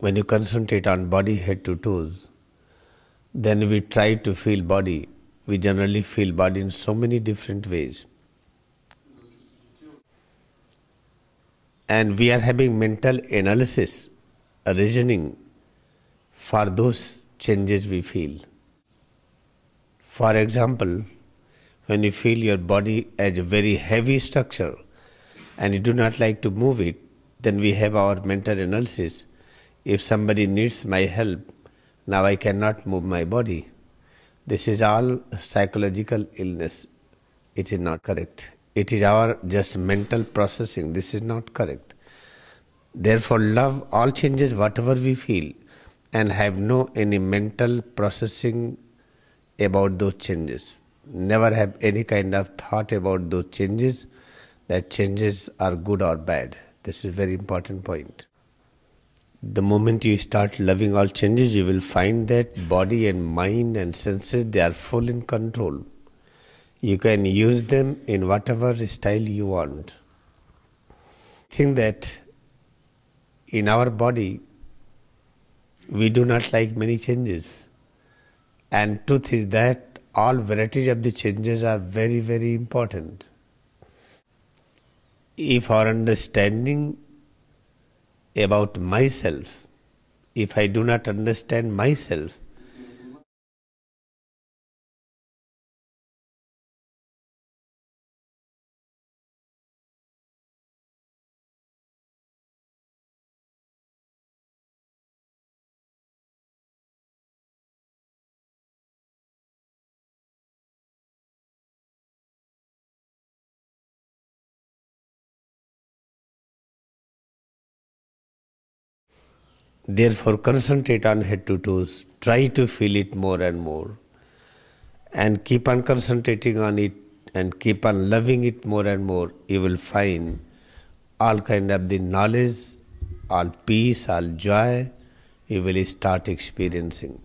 when you concentrate on body head to toes, then we try to feel body. We generally feel body in so many different ways. And we are having mental analysis, a reasoning for those changes we feel. For example, when you feel your body as a very heavy structure and you do not like to move it, then we have our mental analysis if somebody needs my help, now I cannot move my body. This is all psychological illness. It is not correct. It is our just mental processing. This is not correct. Therefore, love all changes whatever we feel and have no any mental processing about those changes. Never have any kind of thought about those changes, that changes are good or bad. This is very important point the moment you start loving all changes, you will find that body and mind and senses they are full in control. You can use them in whatever style you want. Think that in our body we do not like many changes. And truth is that all varieties of the changes are very, very important. If our understanding about myself, if I do not understand myself, Therefore, concentrate on head to toes. Try to feel it more and more. And keep on concentrating on it and keep on loving it more and more. You will find all kind of the knowledge, all peace, all joy you will start experiencing.